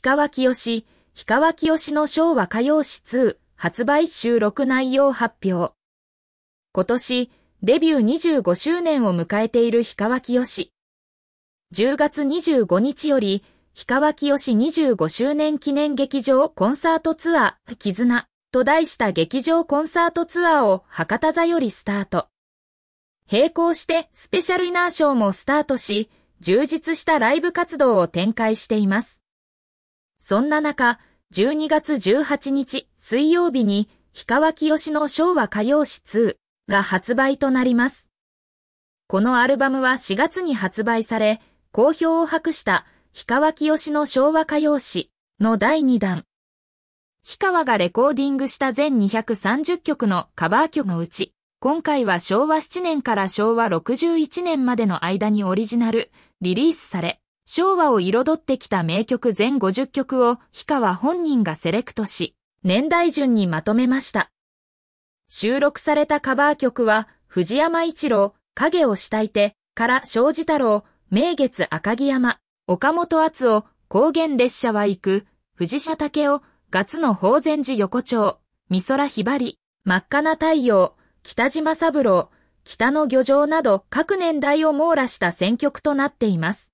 氷川きよし、氷川きよしの昭和歌謡誌2発売収録内容発表。今年、デビュー25周年を迎えている氷川きよし。10月25日より、氷川きよし25周年記念劇場コンサートツアー、絆と題した劇場コンサートツアーを博多座よりスタート。並行してスペシャルイナーショーもスタートし、充実したライブ活動を展開しています。そんな中、12月18日水曜日に、氷川きよしの昭和歌謡誌2が発売となります。このアルバムは4月に発売され、好評を博した氷川きよしの昭和歌謡史の第2弾。氷川がレコーディングした全230曲のカバー曲のうち、今回は昭和7年から昭和61年までの間にオリジナル、リリースされ、昭和を彩ってきた名曲全50曲を氷川本人がセレクトし、年代順にまとめました。収録されたカバー曲は、藤山一郎、影をしたいて、から正司太郎、名月赤城山、岡本厚夫、高原列車は行く、藤社竹雄、ガツの宝禅寺横丁、美空ひばり、真っ赤な太陽、北島三郎、北の漁場など各年代を網羅した選曲となっています。